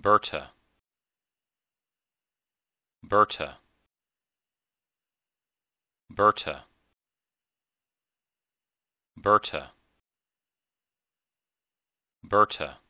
Berta Berta Berta Berta Berta